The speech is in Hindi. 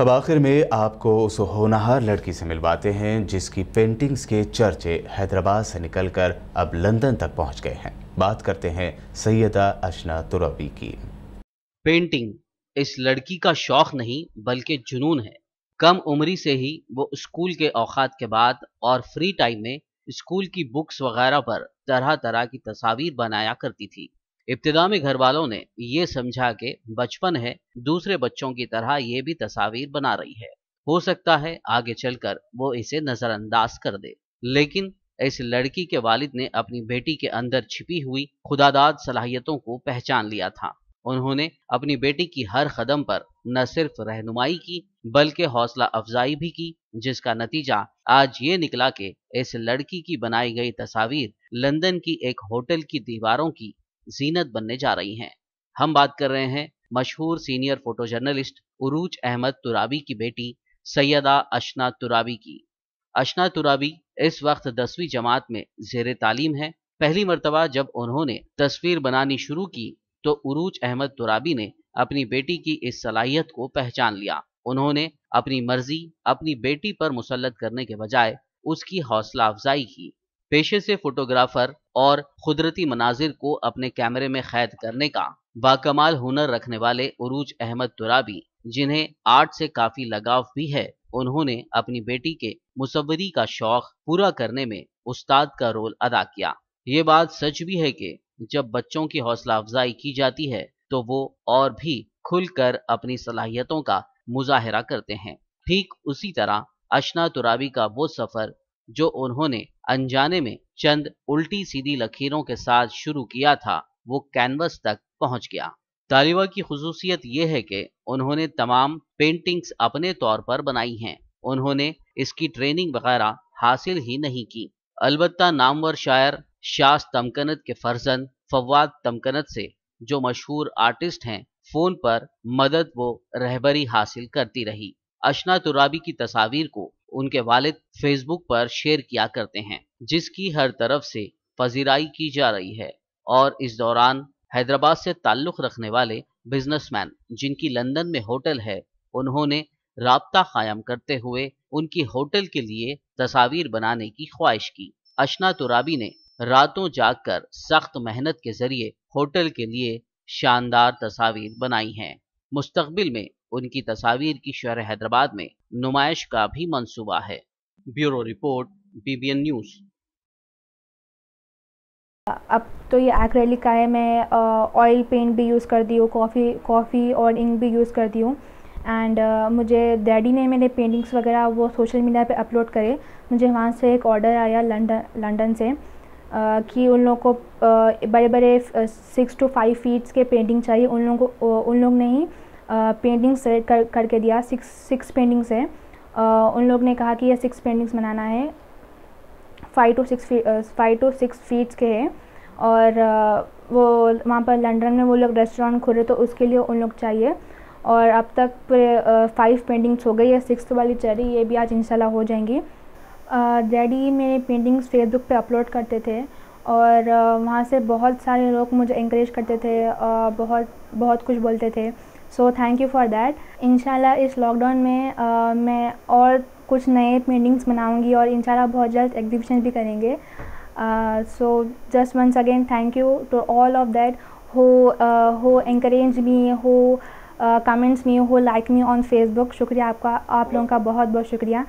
अब आखिर में आपको उस होनहार लड़की से मिलवाते हैं जिसकी पेंटिंग्स के चर्चे हैदराबाद से निकलकर अब लंदन तक पहुंच गए हैं बात करते हैं सैयदा अशना तुरबी की पेंटिंग इस लड़की का शौक नहीं बल्कि जुनून है कम उम्री से ही वो स्कूल के औकात के बाद और फ्री टाइम में स्कूल की बुक्स वगैरह पर तरह तरह की तस्वीर बनाया करती थी इब्तदा में घर वालों ने ये समझा के बचपन है दूसरे बच्चों की तरह ये भी तस्वीर बना रही है हो सकता है आगे चलकर वो इसे नजरअंदाज कर दे लेकिन इस लड़की के वालिद ने अपनी बेटी के अंदर छिपी हुई खुदादाद सलाहियतों को पहचान लिया था उन्होंने अपनी बेटी की हर कदम पर न सिर्फ रहनुमाई की बल्कि हौसला अफजाई भी की जिसका नतीजा आज ये निकला कि इस लड़की की बनाई गई तस्वीर लंदन की एक होटल की दीवारों की जीनत बनने जा रही हैं हम बात कर रहे हैं मशहूर सीनियर फोटो जर्नलिस्ट उरूज अहमद तुराबी की बेटी सैयदा अशना तुराबी की अशना तुराबी इस वक्त दसवीं जमात में जेर तालीम है पहली मरतबा जब उन्होंने तस्वीर बनानी शुरू की तो उरूज अहमद तुराबी ने अपनी बेटी की इस सलाहियत को पहचान लिया उन्होंने अपनी मर्जी अपनी बेटी पर मुसलत करने के बजाय उसकी हौसला अफजाई की पेशे से फोटोग्राफर और कुदरती मनाजिर को अपने कैमरे में कैद करने का बाकमाल हुनर रखने वाले उरूज अहमद तुराबी जिन्हें आर्ट से काफी लगाव भी है उन्होंने अपनी बेटी के मुसवरी का शौक पूरा करने में उस्ताद का रोल अदा किया ये बात सच भी है कि जब बच्चों की हौसला अफजाई की जाती है तो वो और भी खुलकर अपनी सलाहियतों का मुजाहरा करते हैं ठीक उसी तरह अशना तुराबी का वो सफर जो उन्होंने अनजाने में चंद उल्टी सीधी लकीरों के साथ शुरू किया था वो कैनवस तक पहुंच गया तालिबा की खसूसियत यह है कि उन्होंने तमाम पेंटिंग्स अपने तौर पर बनाई हैं उन्होंने इसकी ट्रेनिंग वगैरह हासिल ही नहीं की अलबत्ता नामवर शायर शास तमकनत के फर्जन फवाद तमकनत से जो मशहूर आर्टिस्ट हैं फोन पर मदद वो रहबरी हासिल करती रही अशना तुराबी की तस्वीर को उनके वालिद फेसबुक पर शेयर किया करते हैं जिसकी हर तरफ से पजीराई की जा रही है और इस दौरान हैदराबाद से ताल्लुक़ रखने वाले बिजनेसमैन जिनकी लंदन में होटल है उन्होंने रबता कायम करते हुए उनकी होटल के लिए तस्वीर बनाने की ख्वाहिश की अशना तुराबी ने रातों जागकर सख्त मेहनत के जरिए होटल के लिए शानदार तस्वीर बनाई हैं मुस्तबिल में उनकी तस्वीर की शहर हैदराबाद में नुमाइश का भी मंसूबा है ब्यूरो रिपोर्ट बीबीएन न्यूज़ अब तो ये एक्रेलिक का है मैं ऑयल पेंट भी यूज़ करती हूँ कॉफ़ी कॉफ़ी और इंक भी यूज़ करती हूँ एंड uh, मुझे डैडी ने मेरे पेंटिंग्स वगैरह वो सोशल मीडिया पे अपलोड करे मुझे वहाँ से एक ऑर्डर आया लंदन लंदन से uh, कि उन लोगों को uh, बड़े बड़े सिक्स टू फाइव फीट्स के पेंटिंग चाहिए उन लोगों को उन लोग ने ही पेंटिंग्स सेलेक्ट कर करके दिया सिक्स सिक्स पेंटिंग्स है उन लोग ने कहा कि ये सिक्स पेंटिंग्स बनाना है five two six five two six feets के है और वो वहाँ पर लंदन में वो लोग रेस्टोरेंट खोले तो उसके लिए उन लोग चाहिए और अब तक पूरे फाइव पेंटिंग्स हो गई है सिक्स वाली रही ये भी आज इंशाल्लाह हो जाएंगी डैडी मेरे पेंटिंग्स फेसबुक पे अपलोड करते थे और वहाँ से बहुत सारे लोग मुझे इंक्रेज करते थे बहुत बहुत कुछ बोलते थे so thank you for that इंशाल्लाह इस लॉकडाउन में आ, मैं और कुछ नए पेंटिंग्स बनाऊंगी और इन बहुत जल्द एग्जीबिशन भी करेंगे so just once again thank you to all of that हो हो एंकरेज मी हो कमेंट्स मी हो लाइक मी ऑन फेसबुक शुक्रिया आपका आप लोगों का बहुत बहुत शुक्रिया